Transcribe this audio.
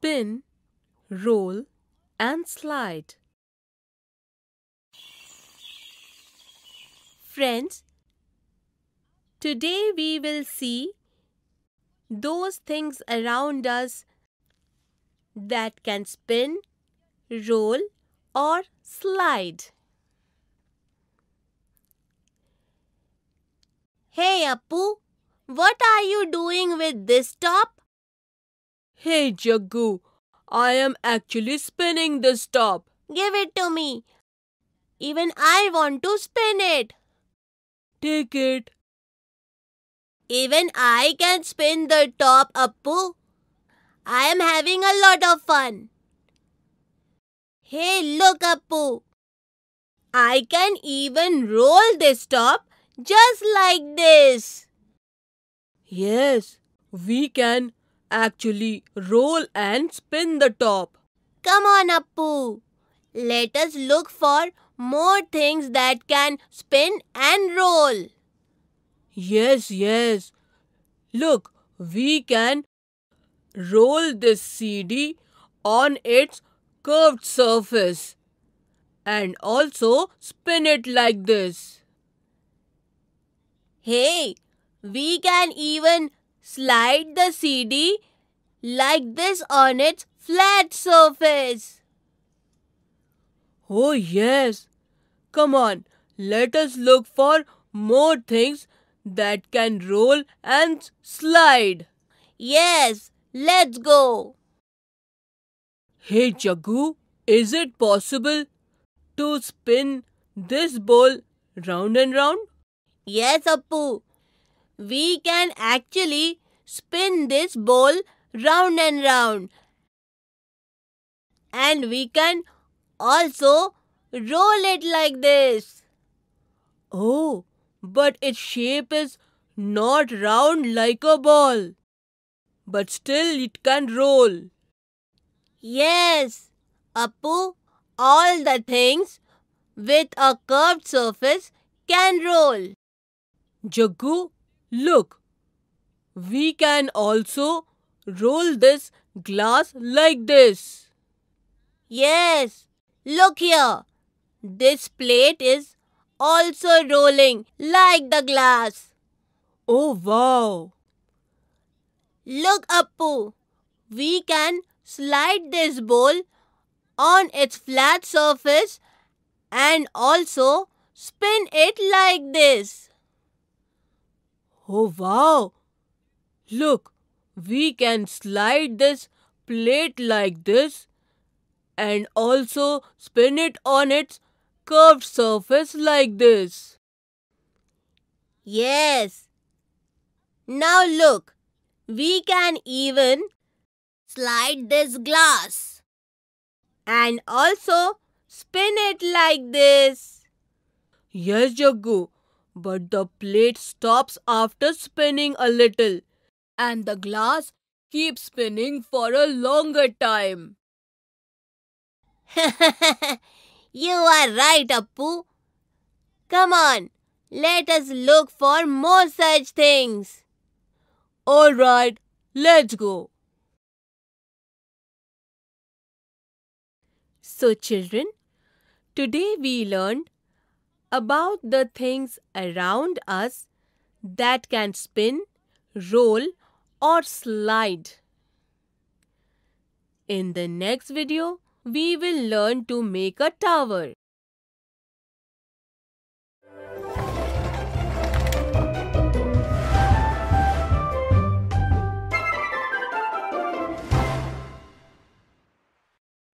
spin, roll and slide. Friends, today we will see those things around us that can spin, roll or slide. Hey Appu, what are you doing with this top? Hey Jaggu, I am actually spinning this top. Give it to me. Even I want to spin it. Take it. Even I can spin the top, Appu. I am having a lot of fun. Hey, look, Appu. I can even roll this top just like this. Yes, we can actually roll and spin the top. Come on, Appu. Let us look for more things that can spin and roll. Yes, yes. Look, we can roll this CD on its curved surface and also spin it like this. Hey, we can even Slide the CD like this on its flat surface. Oh yes. Come on, let us look for more things that can roll and slide. Yes, let's go. Hey Jagu, is it possible to spin this ball round and round? Yes, Appu we can actually spin this ball round and round. And we can also roll it like this. Oh, but its shape is not round like a ball. But still it can roll. Yes, Appu, all the things with a curved surface can roll. Jaggu, Look, we can also roll this glass like this. Yes, look here. This plate is also rolling like the glass. Oh wow! Look, Appu. We can slide this bowl on its flat surface and also spin it like this. Oh wow! Look, we can slide this plate like this and also spin it on its curved surface like this. Yes. Now look, we can even slide this glass and also spin it like this. Yes, Jaggu but the plate stops after spinning a little, and the glass keeps spinning for a longer time. you are right, Appu. Come on, let us look for more such things. All right, let's go. So, children, today we learned about the things around us that can spin, roll or slide. In the next video, we will learn to make a tower.